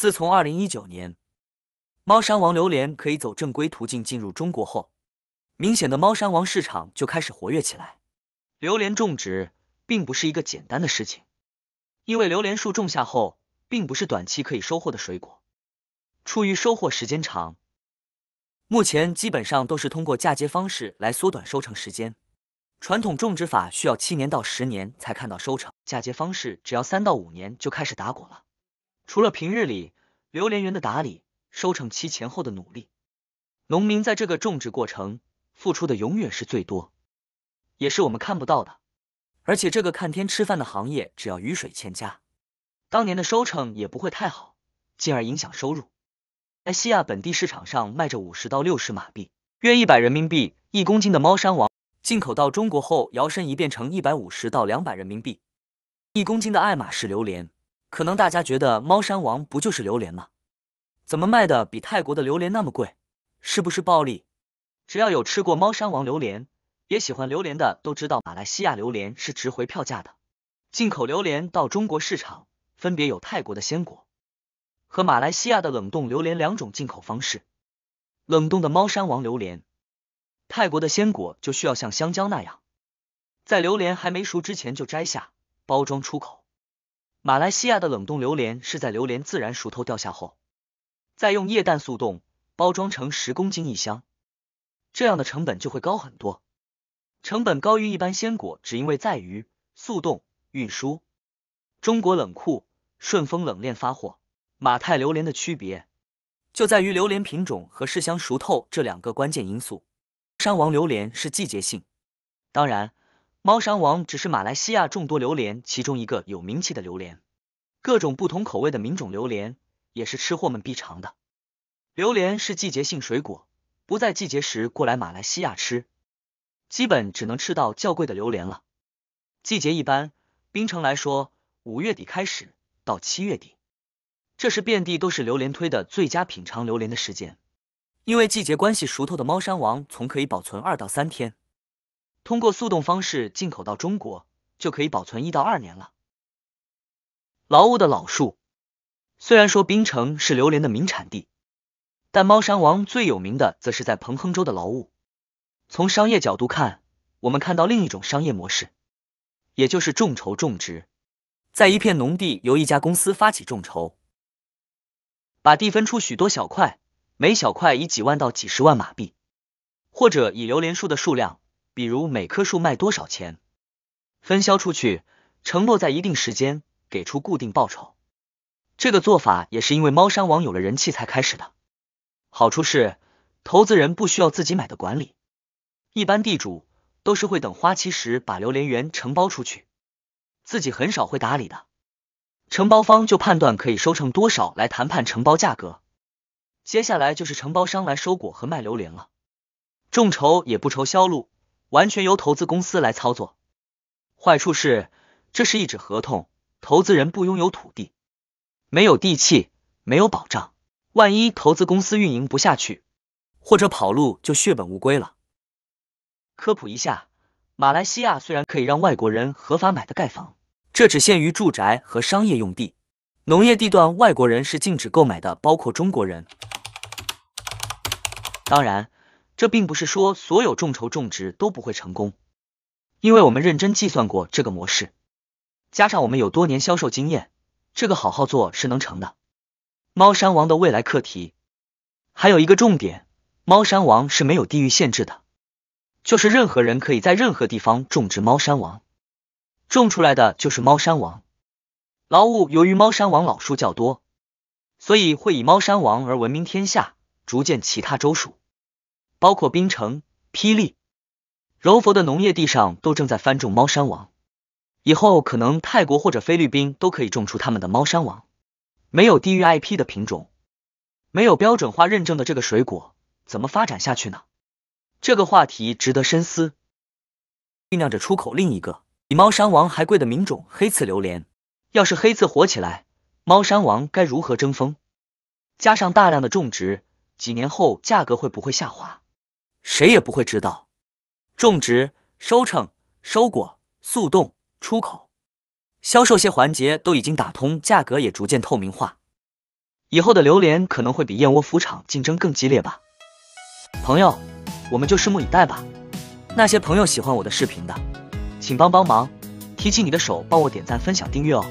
自从二零一九年，猫山王榴莲可以走正规途径进入中国后，明显的猫山王市场就开始活跃起来。榴莲种植并不是一个简单的事情，因为榴莲树种下后并不是短期可以收获的水果。出于收获时间长，目前基本上都是通过嫁接方式来缩短收成时间。传统种植法需要七年到十年才看到收成，嫁接方式只要三到五年就开始打果了。除了平日里榴莲园的打理、收成期前后的努力，农民在这个种植过程付出的永远是最多，也是我们看不到的。而且这个看天吃饭的行业，只要雨水欠佳，当年的收成也不会太好，进而影响收入。在西亚本地市场上卖着五十到六十马币（约一百人民币）一公斤的猫山王，进口到中国后摇身一变成一百五十到两百人民币一公斤的爱马仕榴莲。可能大家觉得猫山王不就是榴莲吗？怎么卖的比泰国的榴莲那么贵？是不是暴利？只要有吃过猫山王榴莲，也喜欢榴莲的都知道，马来西亚榴莲是值回票价的。进口榴莲到中国市场，分别有泰国的鲜果和马来西亚的冷冻榴莲两种进口方式。冷冻的猫山王榴莲，泰国的鲜果就需要像香蕉那样，在榴莲还没熟之前就摘下，包装出口。马来西亚的冷冻榴莲是在榴莲自然熟透掉下后，再用液氮速冻，包装成十公斤一箱，这样的成本就会高很多，成本高于一般鲜果，只因为在于速冻、运输、中国冷库、顺丰冷链发货、马泰榴莲的区别，就在于榴莲品种和试香熟透这两个关键因素。山王榴莲是季节性，当然。猫山王只是马来西亚众多榴莲其中一个有名气的榴莲，各种不同口味的名种榴莲也是吃货们必尝的。榴莲是季节性水果，不在季节时过来马来西亚吃，基本只能吃到较贵的榴莲了。季节一般，槟城来说，五月底开始到七月底，这是遍地都是榴莲推的最佳品尝榴莲的时间，因为季节关系，熟透的猫山王从可以保存二到三天。通过速冻方式进口到中国，就可以保存一到二年了。劳务的老树，虽然说槟城是榴莲的名产地，但猫山王最有名的则是在彭亨州的劳务。从商业角度看，我们看到另一种商业模式，也就是众筹种植，在一片农地由一家公司发起众筹，把地分出许多小块，每小块以几万到几十万马币，或者以榴莲树的数量。比如每棵树卖多少钱，分销出去，承诺在一定时间给出固定报酬。这个做法也是因为猫山王有了人气才开始的。好处是投资人不需要自己买的管理，一般地主都是会等花期时把榴莲园承包出去，自己很少会打理的。承包方就判断可以收成多少来谈判承包价格。接下来就是承包商来收果和卖榴莲了，众筹也不愁销路。完全由投资公司来操作，坏处是这是一纸合同，投资人不拥有土地，没有地契，没有保障，万一投资公司运营不下去或者跑路，就血本无归了。科普一下，马来西亚虽然可以让外国人合法买的盖房，这只限于住宅和商业用地，农业地段外国人是禁止购买的，包括中国人。当然。这并不是说所有众筹种植都不会成功，因为我们认真计算过这个模式，加上我们有多年销售经验，这个好好做是能成的。猫山王的未来课题还有一个重点，猫山王是没有地域限制的，就是任何人可以在任何地方种植猫山王，种出来的就是猫山王。劳务由于猫山王老树较多，所以会以猫山王而闻名天下，逐渐其他州属。包括槟城、霹雳、柔佛的农业地上都正在翻种猫山王，以后可能泰国或者菲律宾都可以种出他们的猫山王。没有地域 IP 的品种，没有标准化认证的这个水果，怎么发展下去呢？这个话题值得深思。酝酿着出口另一个比猫山王还贵的名种——黑刺榴莲。要是黑刺火起来，猫山王该如何争锋？加上大量的种植，几年后价格会不会下滑？谁也不会知道，种植、收成、收果、速冻、出口、销售些环节都已经打通，价格也逐渐透明化。以后的榴莲可能会比燕窝、腐厂竞争更激烈吧。朋友，我们就拭目以待吧。那些朋友喜欢我的视频的，请帮帮忙，提起你的手，帮我点赞、分享、订阅哦。